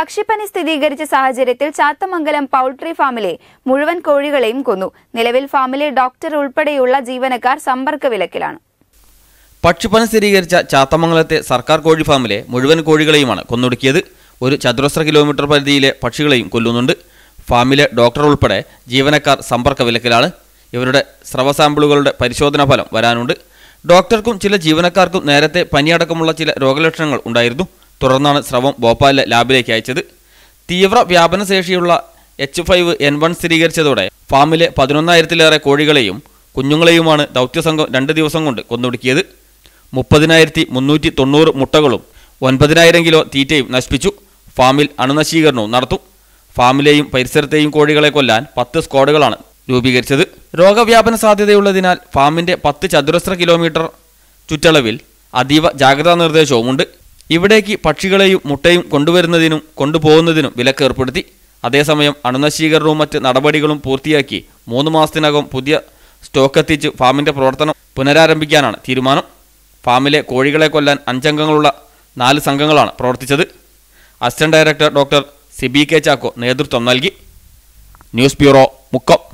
പക്ഷിപ്പനി സ്ഥിരീകരിച്ച സാഹചര്യത്തിൽ ചാത്തമംഗലം പൌൾട്രി ഫാമിലെ മുഴുവൻ കോഴികളെയും കൊന്നു നിലവിൽ ഫാമിലെ ഡോക്ടർ ഉൾപ്പെടെയുള്ള ജീവനക്കാർ സമ്പർക്ക വിലക്കിലാണ് പക്ഷിപ്പനി സ്ഥിരീകരിച്ച ചാത്തമംഗലത്തെ സർക്കാർ കോഴി ഫാമിലെ മുഴുവൻ കോഴികളെയുമാണ് കൊന്നൊടുക്കിയത് ഒരു ചതുരശ്ര കിലോമീറ്റർ പരിധിയിലെ പക്ഷികളെയും കൊല്ലുന്നുണ്ട് ഫാമിലെ ഡോക്ടർ ഉൾപ്പെടെ ജീവനക്കാർ സമ്പർക്ക വിലക്കിലാണ് ഇവരുടെ സ്രവ സാമ്പിളുകളുടെ പരിശോധനാ ഫലം വരാനുണ്ട് ഡോക്ടർക്കും ചില ജീവനക്കാർക്കും നേരത്തെ പനിയടക്കമുള്ള ചില രോഗലക്ഷണങ്ങൾ ഉണ്ടായിരുന്നു തുടർന്നാണ് സ്രവം ഭോപ്പാലിലെ ലാബിലേക്ക് അയച്ചത് തീവ്ര വ്യാപനശേഷിയുള്ള എച്ച് ഫൈവ് എൻ വൺ സ്ഥിരീകരിച്ചതോടെ ഫാമിലെ പതിനൊന്നായിരത്തിലേറെ കോഴികളെയും കുഞ്ഞുങ്ങളെയുമാണ് ദൗത്യസംഘം രണ്ട് ദിവസം കൊണ്ട് കൊന്നൊടുക്കിയത് മുപ്പതിനായിരത്തി മുന്നൂറ്റി തൊണ്ണൂറ് മുട്ടകളും ഒൻപതിനായിരം കിലോ തീറ്റയും നശിപ്പിച്ചു ഫാമിൽ അണുനശീകരണവും നടത്തും ഫാമിലെയും പരിസരത്തെയും കോഴികളെ കൊല്ലാൻ പത്ത് സ്ക്വാഡുകളാണ് രൂപീകരിച്ചത് രോഗവ്യാപന സാധ്യതയുള്ളതിനാൽ ഫാമിൻ്റെ പത്ത് ചതുരശ്ര കിലോമീറ്റർ ചുറ്റളവിൽ അതീവ ജാഗ്രതാ നിർദ്ദേശവുമുണ്ട് ഇവിടേക്ക് പക്ഷികളെയും മുട്ടയും കൊണ്ടുവരുന്നതിനും കൊണ്ടുപോകുന്നതിനും വിലക്ക് ഏർപ്പെടുത്തി അതേസമയം അണുനശീകരണവും മറ്റ് നടപടികളും പൂർത്തിയാക്കി മൂന്ന് മാസത്തിനകം പുതിയ സ്റ്റോക്ക് എത്തിച്ച് ഫാമിൻ്റെ പ്രവർത്തനം പുനരാരംഭിക്കാനാണ് തീരുമാനം ഫാമിലെ കോഴികളെ കൊല്ലാൻ അഞ്ചംഗങ്ങളുള്ള നാല് സംഘങ്ങളാണ് പ്രവർത്തിച്ചത് assistant director doctor Sibi K Chacko നേതൃത്വം നൽകി ന്യൂസ് ബ്യൂറോ മുക്കം